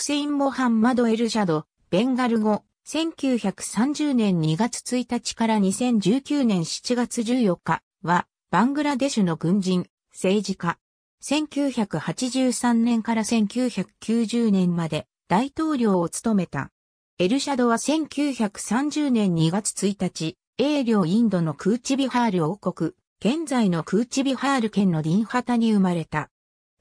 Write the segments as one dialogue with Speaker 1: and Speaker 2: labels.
Speaker 1: フセイン・モハンマド・エルシャド、ベンガル語、1930年2月1日から2019年7月14日は、バングラデシュの軍人、政治家。1983年から1990年まで大統領を務めた。エルシャドは1930年2月1日、英領インドのクーチビハール王国、現在のクーチビハール県のディンハタに生まれた。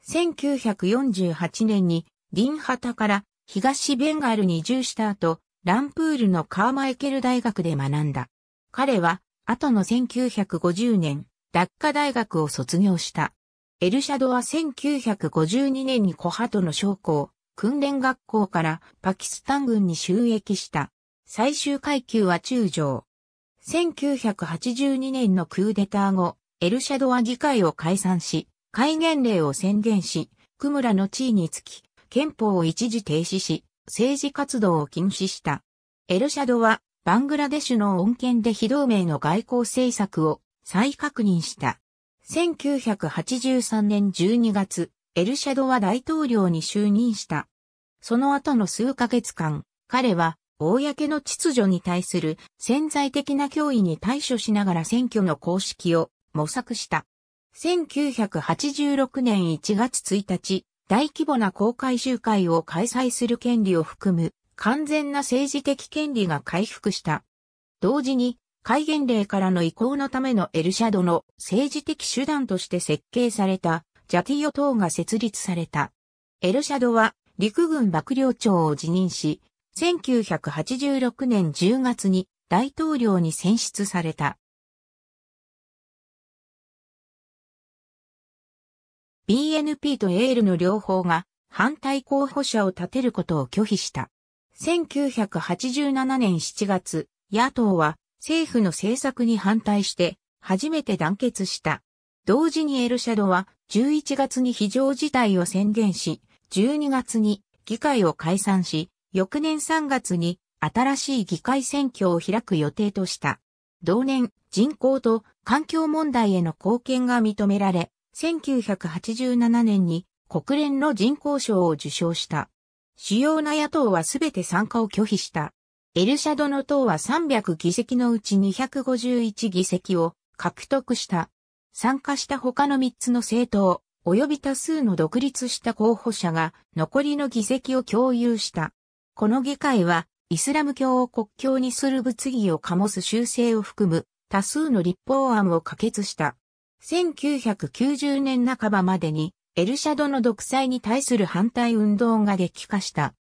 Speaker 1: 1948年にリンハタから東ベンガルに移住した後、ランプールのカーマイケル大学で学んだ。彼は、後の1950年、ダッカ大学を卒業した。エルシャドは1952年にコハトの将校、訓練学校からパキスタン軍に収益した。最終階級は中将。1982年のクーデター後、エルシャドは議会を解散し、戒厳令を宣言し、クムラの地位につき、憲法を一時停止し、政治活動を禁止した。エルシャドは、バングラデシュの恩恵で非同盟の外交政策を再確認した。1983年12月、エルシャドは大統領に就任した。その後の数ヶ月間、彼は、公の秩序に対する潜在的な脅威に対処しながら選挙の公式を模索した。1986年1月1日、大規模な公開集会を開催する権利を含む完全な政治的権利が回復した。同時に、戒厳令からの移行のためのエルシャドの政治的手段として設計されたジャティオ党が設立された。エルシャドは陸軍幕僚長を辞任し、1986年10月に大統領に選出された。BNP とエールの両方が反対候補者を立てることを拒否した。1987年7月、野党は政府の政策に反対して初めて団結した。同時にエルシャドは11月に非常事態を宣言し、12月に議会を解散し、翌年3月に新しい議会選挙を開く予定とした。同年、人口と環境問題への貢献が認められ、1987年に国連の人口賞を受賞した。主要な野党はすべて参加を拒否した。エルシャドの党は300議席のうち251議席を獲得した。参加した他の3つの政党、及び多数の独立した候補者が残りの議席を共有した。この議会は、イスラム教を国境にする物議を醸す修正を含む多数の立法案を可決した。1990年半ばまでにエルシャドの独裁に対する反対運動が激化した。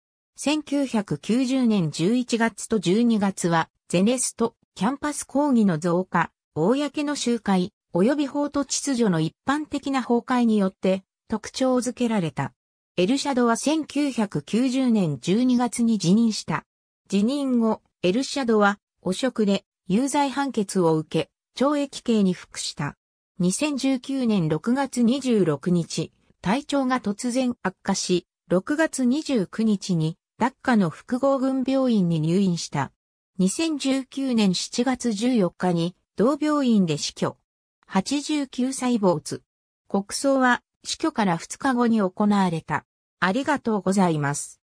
Speaker 1: 1990年11月と12月はゼネスト、キャンパス抗議の増加、公の集会、及び法と秩序の一般的な崩壊によって特徴づけられた。エルシャドは1990年12月に辞任した。辞任後、エルシャドは汚職で有罪判決を受け、懲役刑に服した。2019年6月26日、体調が突然悪化し、6月29日に、ダッカの複合軍病院に入院した。2019年7月14日に、同病院で死去。89歳没。国葬は死去から2日後に行われた。ありがとうございます。